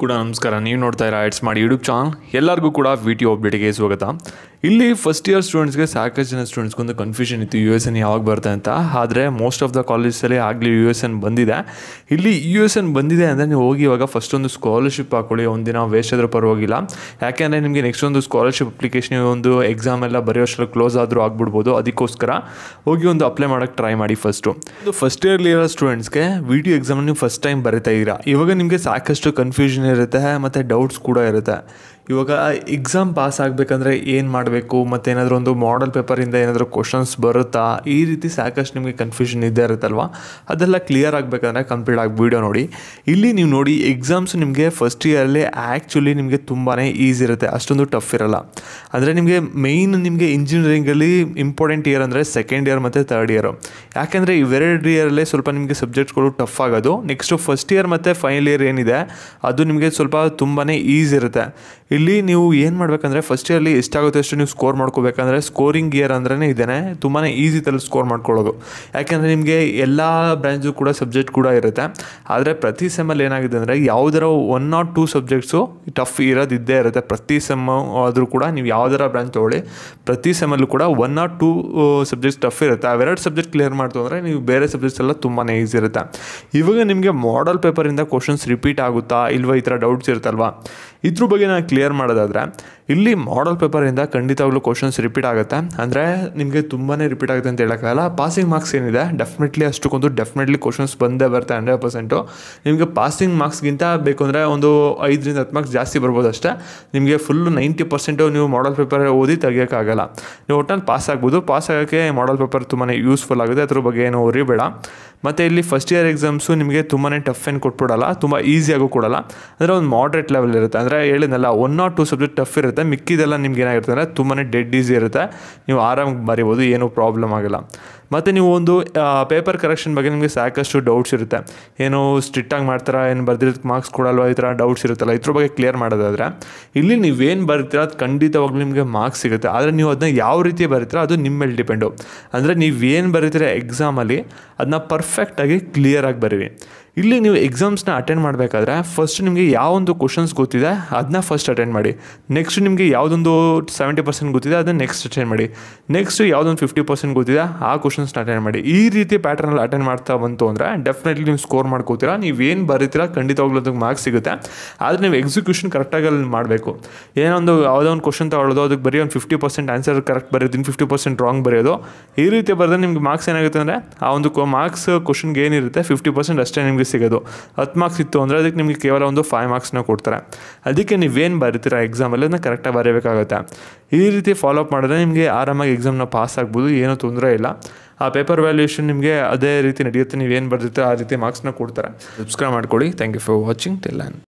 ಕೂಡ ನಮಸ್ಕಾರ ನೀವು ನೋಡ್ತಾ ಇರೋ ಆಡ್ಸ್ ಮಾಡಿ ಯೂಟ್ಯೂಬ್ ಚಾನಲ್ ಎಲ್ಲರಿಗೂ ಕೂಡ ಟಿ ಅಪ್ಡೇಟ್ಗೆ ಸ್ವಾಗತ ಇಲ್ಲಿ ಫಸ್ಟ್ ಇಯರ್ ಸ್ಟೂಡೆಂಟ್ಸ್ಗೆ ಸಾಕಷ್ಟು ಜನ ಒಂದು ಕನ್ಫ್ಯೂಷನ್ ಇತ್ತು ಯು ಎಸ್ ಎನ್ ಯಾವಾಗ ಬರುತ್ತೆ ಅಂತ ಆದರೆ ಮೋಸ್ಟ್ ಆಫ್ ದ ಕಾಲೇಜಲ್ಲಿ ಆಗಲಿ ಯು ಎಸ್ ಎನ್ ಬಂದಿದೆ ಇಲ್ಲಿ ಯು ಎಸ್ ಎನ್ ಬಂದಿದೆ ಅಂದರೆ ನೀವು ಹೋಗಿ ಇವಾಗ ಫಸ್ಟ್ ಒಂದು ಸ್ಕಾಲರ್ಶಿಪ್ ಹಾಕೊಳ್ಳಿ ಒಂದಿನ ವೇಸ್ಟ್ ಆದರೂ ಪರವಾಗಿಲ್ಲ ಯಾಕೆಂದರೆ ನಿಮಗೆ ನೆಕ್ಸ್ಟ್ ಒಂದು ಸ್ಕಾಲರ್ಶಿಪ್ ಅಪ್ಲಿಕೇಶನ್ ಒಂದು ಎಕ್ಸಾಮ್ ಎಲ್ಲ ಬರೆಯೋಷ್ಟು ಕ್ಲೋಸ್ ಆದರೂ ಆಗ್ಬಿಡ್ಬೋದು ಅದಕ್ಕೋಸ್ಕರ ಹೋಗಿ ಒಂದು ಅಪ್ಲೈ ಮಾಡೋಕ್ಕೆ ಟ್ರೈ ಮಾಡಿ ಫಸ್ಟು ಇದು ಫಸ್ಟ್ ಇರೋ ಸ್ಟೂಡೆಂಟ್ಸ್ಗೆ ವಿಡಿಯೋ ಎಕ್ಸಾಮ್ ನೀವು ಫಸ್ಟ್ ಟೈಮ್ ಬರೀತಾ ಇದ್ದೀರಾ ಇವಾಗ ನಿಮಗೆ ಸಾಕಷ್ಟು ಕನ್ಫ್ಯೂಷನ್ ಕನ್ಫ್ಯೂಷನ್ ಇರುತ್ತೆ ಮತ್ತು ಡೌಟ್ಸ್ ಕೂಡ ಇರುತ್ತೆ ಇವಾಗ ಎಕ್ಸಾಮ್ ಪಾಸ್ ಆಗಬೇಕಂದ್ರೆ ಏನು ಮಾಡಬೇಕು ಮತ್ತು ಏನಾದರೂ ಒಂದು ಮಾಡಲ್ ಪೇಪರಿಂದ ಏನಾದರೂ ಕ್ವಶನ್ಸ್ ಬರುತ್ತಾ ಈ ರೀತಿ ಸಾಕಷ್ಟು ನಿಮಗೆ ಕನ್ಫ್ಯೂಷನ್ ಇದ್ದೇ ಇರುತ್ತಲ್ವ ಅದೆಲ್ಲ ಕ್ಲಿಯರ್ ಆಗಬೇಕಂದ್ರೆ ಕಂಪ್ಲೀಟ್ ಆಗಿ ವೀಡಿಯೋ ನೋಡಿ ಇಲ್ಲಿ ನೀವು ನೋಡಿ ಎಕ್ಸಾಮ್ಸ್ ನಿಮಗೆ ಫಸ್ಟ್ ಇಯರಲ್ಲಿ ಆ್ಯಕ್ಚುಲಿ ನಿಮಗೆ ತುಂಬಾ ಈಸಿ ಇರುತ್ತೆ ಅಷ್ಟೊಂದು ಟಫ್ ಇರಲ್ಲ ಅಂದರೆ ನಿಮಗೆ ಮೇಯ್ನ್ ನಿಮಗೆ ಇಂಜಿನಿಯರಿಂಗಲ್ಲಿ ಇಂಪಾರ್ಟೆಂಟ್ ಇಯರ್ ಅಂದರೆ ಸೆಕೆಂಡ್ ಇಯರ್ ಮತ್ತು ಥರ್ಡ್ ಇಯರು ಯಾಕೆಂದರೆ ಇವೆರಡು ಇಯರಲ್ಲೇ ಸ್ವಲ್ಪ ನಿಮಗೆ ಸಬ್ಜೆಕ್ಟ್ಸ್ಗಳು ಟಫ್ ಆಗೋದು ನೆಕ್ಸ್ಟು ಫಸ್ಟ್ ಇಯರ್ ಮತ್ತು ಫೈನಲ್ ಇಯರ್ ಏನಿದೆ ಅದು ನಿಮಗೆ ಸ್ವಲ್ಪ ತುಂಬಾ ಈಸಿ ಇರುತ್ತೆ ಇಲ್ಲಿ ನೀವು ಏನು ಮಾಡಬೇಕಂದ್ರೆ ಫಸ್ಟ್ ಇಯರ್ಲಿ ಎಷ್ಟಾಗುತ್ತೆ ಅಷ್ಟು ನೀವು ಸ್ಕೋರ್ ಮಾಡ್ಕೋಬೇಕಂದ್ರೆ ಸ್ಕೋರಿಂಗ್ ಇಯರ್ ಅಂದ್ರೇ ಇದೇ ತುಂಬಾ ಈಸಿ ತಲ್ಲಿ ಸ್ಕೋರ್ ಮಾಡ್ಕೊಳ್ಳೋದು ಯಾಕೆಂದರೆ ನಿಮಗೆ ಎಲ್ಲ ಬ್ರ್ಯಾಂಚು ಕೂಡ ಸಬ್ಜೆಕ್ಟ್ ಕೂಡ ಇರುತ್ತೆ ಆದರೆ ಪ್ರತಿ ಸೆಮ್ಮಲ್ಲಿ ಏನಾಗಿದೆ ಅಂದರೆ ಯಾವುದರ one not two subjects tough ಇರೋದು ಇದ್ದೇ ಇರುತ್ತೆ ಪ್ರತಿ ಸೆಮ್ಮು ಆದರೂ ಕೂಡ ನೀವು ಯಾವುದರ ಬ್ರ್ಯಾಂಚ್ ತೊಗೊಳ್ಳಿ ಪ್ರತಿ ಸೆಮ್ಮಲ್ಲೂ ಕೂಡ one not two subjects tough ಇರುತ್ತೆ ಅವೆರಡು ಸಬ್ಜೆಕ್ಟ್ ಕ್ಲಿಯರ್ ಮಾಡ್ತು ಅಂದರೆ ನೀವು ಬೇರೆ ಸಬ್ಜೆಕ್ಟ್ಸ್ ಎಲ್ಲ ತುಂಬಾ ಈಸಿ ಇರುತ್ತೆ ಇವಾಗ ನಿಮಗೆ ಮಾಡಲ್ ಪೇಪರಿಂದ ಕ್ವಶನ್ಸ್ ರಿಪೀಟ್ ಆಗುತ್ತಾ ಇಲ್ವಾ ಈ ಥರ ಡೌಟ್ಸ್ ಇರುತ್ತಲ್ವಾ ಇದ್ರ ಬಗ್ಗೆ ನಾನು ಕ್ಲಿಯರ್ ಮಾಡೋದಾದರೆ ಇಲ್ಲಿ ಮಾಡಲ್ ಪೇಪರಿಂದ ಖಂಡಿತವಾಗ್ಲೂ ಕ್ವಶನ್ಸ್ ರಿಪೀಟ್ ಆಗುತ್ತೆ ಅಂದರೆ ನಿಮಗೆ ತುಂಬಾ ರಿಪೀಟ್ ಆಗುತ್ತೆ ಅಂತ ಹೇಳೋಕ್ಕಾಗಲ್ಲ ಪಾಸಿಂಗ್ ಮಾರ್ಕ್ಸ್ ಏನಿದೆ ಡೆಫಿನೆಟ್ಲಿ ಅಷ್ಟಕ್ಕೊಂದು ಡೆಫಿನೆಟ್ಲಿ ಕ್ವಶನ್ಸ್ ಬಂದೇ ಬರುತ್ತೆ ಹಂಡ್ರೆಡ್ ಪರ್ಸೆಂಟು ನಿಮಗೆ ಪಾಸಿಂಗ್ ಮಾರ್ಕ್ಸ್ಗಿಂತ ಬೇಕು ಅಂದರೆ ಒಂದು ಐದರಿಂದ ಹತ್ತು ಮಾರ್ಕ್ಸ್ ಜಾಸ್ತಿ ಬರ್ಬೋದು ಅಷ್ಟೇ ನಿಮಗೆ ಫುಲ್ಲು ನೈಂಟಿ ಪರ್ಸೆಂಟು ನೀವು ಮಾಡಲ್ ಪೇಪರ್ ಓದಿ ತೆಗಿಯೋಕ್ಕಾಗಲ್ಲ ನೀವು ಒಟ್ಟಲ್ಲಿ ಪಾಸ್ ಆಗ್ಬೋದು ಪಾಸ್ ಆಗೋಕ್ಕೆ ಮಾಡಲ್ ಪೇಪರ್ ತುಂಬಾ ಯೂಸ್ಫುಲ್ ಆಗುತ್ತೆ ಅದ್ರ ಬಗ್ಗೆ ಏನು ಬೇಡ ಮತ್ತು ಇಲ್ಲಿ ಫಸ್ಟ್ ಇಯರ್ ಎಕ್ಸಾಮ್ಸು ನಿಮಗೆ ತುಂಬಾ ಟಫ್ ಏನು ಕೊಟ್ಬಿಡಲ್ಲ ತುಂಬ ಈಸಿಯಾಗೂ ಕೊಡಲ್ಲ ಅಂದರೆ ಒಂದು ಮಾಡ್ರೇಟ್ ಲೆವೆಲ್ ಇರುತ್ತೆ ಅಂದರೆ ಹೇಳಿದ್ನಲ್ಲ one or two subject tough ಇರುತ್ತೆ ಮಿಕ್ಕಿದೆಲ್ಲ ನಿಮ್ಗೆ ಏನಾಗಿರುತ್ತೆ ಅಂದರೆ ತುಂಬಾ ಡೆಡ್ ಈಸಿ ಇರುತ್ತೆ ನೀವು ಆರಾಮಾಗಿ ಬರಿಬೋದು ಏನೂ ಪ್ರಾಬ್ಲಮ್ ಆಗಿಲ್ಲ ಮತ್ತು ನೀವು ಒಂದು ಪೇಪರ್ ಕರೆಕ್ಷನ್ ಬಗ್ಗೆ ನಿಮಗೆ ಸಾಕಷ್ಟು ಡೌಟ್ಸ್ ಇರುತ್ತೆ ಏನು ಸ್ಟ್ರಿಕ್ಟಾಗಿ ಮಾಡ್ತಾರಾ ಏನು ಬರ್ದಿರೋದು ಮಾರ್ಕ್ಸ್ ಕೊಡಲ್ವ ಈ ಥರ ಡೌಟ್ಸ್ ಇರುತ್ತಲ್ಲ ಇದ್ರ ಬಗ್ಗೆ ಕ್ಲಿಯರ್ ಮಾಡೋದಾದರೆ ಇಲ್ಲಿ ನೀವೇನು ಬರ್ತೀರ ಅದು ಖಂಡಿತವಾಗ್ಲೂ ನಿಮಗೆ ಮಾರ್ಕ್ಸ್ ಸಿಗುತ್ತೆ ಆದರೆ ನೀವು ಅದನ್ನ ಯಾವ ರೀತಿ ಬರೀತೀರ ಅದು ನಿಮ್ಮ ಮೇಲೆ ಡಿಪೆಂಡು ಅಂದರೆ ನೀವೇನು ಬರೀತೀರ ಎಕ್ಸಾಮಲ್ಲಿ ಅದನ್ನ ಪರ್ಫೆಕ್ಟ್ ಪರ್ಫೆಕ್ಟಾಗಿ ಕ್ಲಿಯರಾಗಿ ಬರೀವಿ ಇಲ್ಲಿ ನೀವು ಎಕ್ಸಾಮ್ಸ್ನ ಅಟೆಂಡ್ ಮಾಡಬೇಕಾದ್ರೆ ಫಸ್ಟ್ ನಿಮಗೆ ಯಾವೊಂದು ಕ್ವಶನ್ಸ್ ಗೊತ್ತಿದೆ ಅದನ್ನ ಫಸ್ಟ್ ಅಟೆಂಡ್ ಮಾಡಿ ನೆಕ್ಸ್ಟ್ ನಿಮಗೆ ಯಾವುದೊಂದು ಸೆವೆಂಟಿ ಪರ್ಸೆಂಟ್ ಗೊತ್ತಿದೆ ಅದನ್ನ ನೆಕ್ಸ್ಟ್ ಅಟೆಂಡ್ ಮಾಡಿ ನೆಕ್ಸ್ಟ್ ಯಾವುದೊಂದು ಫಿಫ್ಟಿ ಪರ್ಸೆಂಟ್ ಗೊತ್ತಿದೆ ಆ ಕ್ವಶನ್ಸ್ನ ಅಟೆಂಡ್ ಮಾಡಿ ಈ ರೀತಿ ಪ್ಯಾಟರ್ನಲ್ಲಿ ಅಟೆಂಡ್ ಮಾಡ್ತಾ ಬಂತು ಅಂದರೆ ಡೆಫಿನೆಟ್ಲಿ ನೀವು ಸ್ಕೋರ್ ಮಾಡ್ಕೋತೀರಾ ಏನು ಬರೀತೀರಾ ಖಂಡಿತವಾಗ್ಲೂ ಅದಕ್ಕೆ ಮಾರ್ಕ್ಸ್ ಸಿಗುತ್ತೆ ಆದರೆ ನೀವು ಎಕ್ಸಿಕ್ಯೂಷನ್ ಕರೆಕ್ಟಾಗಿ ಅಲ್ಲಿ ಮಾಡಬೇಕು ಏನೊಂದು ಯಾವುದೋ ಒಂದು ಕ್ವಶನ್ ತಗೊಳ್ಳೋದು ಅದಕ್ಕೆ ಬರೀ ಒಂದು ಫಿಫ್ಟಿ ಪರ್ಸೆಂಟ್ ಆನ್ಸರ್ ಕರೆಕ್ಟ್ ಬರೆಯೋದು ಫಿಫ್ಟಿ ಪರ್ಸೆಂಟ್ ರಾಂಗ್ ಬರೆಯೋದು ಈ ರೀತಿ ಬರೆದ್ರೆ ನಿಮಗೆ ಮಾರ್ಕ್ಸ್ ಏನಾಗುತ್ತೆ ಅಂದರೆ ಆ ಒಂದು ಮಾರ್ಕ್ಸ್ ಕ್ವಶನ್ಗೆ ಏನಿರುತ್ತೆ ಫಿಫ್ಟಿ ಪರ್ಸೆಂಟ್ ಅಷ್ಟೇ ನಿಮಗೆ ಸಿಗೋದು ಹತ್ತು ಮಾರ್ಕ್ಸ್ ಇತ್ತು ಅಂದರೆ ಅದಕ್ಕೆ ನಿಮಗೆ ಕೇವಲ ಒಂದು ಫೈವ್ ಮಾರ್ಕ್ಸ್ನ ಕೊಡ್ತಾರೆ ಅದಕ್ಕೆ ನೀವೇನು ಎಕ್ಸಾಮ್ ಎಕ್ಸಾಮಲ್ಲಿ ಅದನ್ನ ಕರೆಕ್ಟಾಗಿ ಬರೀಬೇಕಾಗುತ್ತೆ ಈ ರೀತಿ ಫಾಲೋ ಅಪ್ ಮಾಡಿದ್ರೆ ನಿಮಗೆ ಆರಾಮಾಗಿ ಎಕ್ಸಾಮ್ನ ಪಾಸ್ ಆಗ್ಬೋದು ಏನೂ ತೊಂದರೆ ಇಲ್ಲ ಆ ಪೇಪರ್ ವ್ಯಾಲ್ಯೂಯೇಷನ್ ನಿಮಗೆ ಅದೇ ರೀತಿ ನಡೆಯುತ್ತೆ ನೀವೇನು ಬರ್ದಿರ್ತೀರ ಆ ರೀತಿ ಮಾರ್ಕ್ಸ್ನ ಕೊಡ್ತಾರೆ ಸಬ್ಸ್ಕ್ರೈಬ್ ಮಾಡ್ಕೊಳ್ಳಿ thank you for watching till and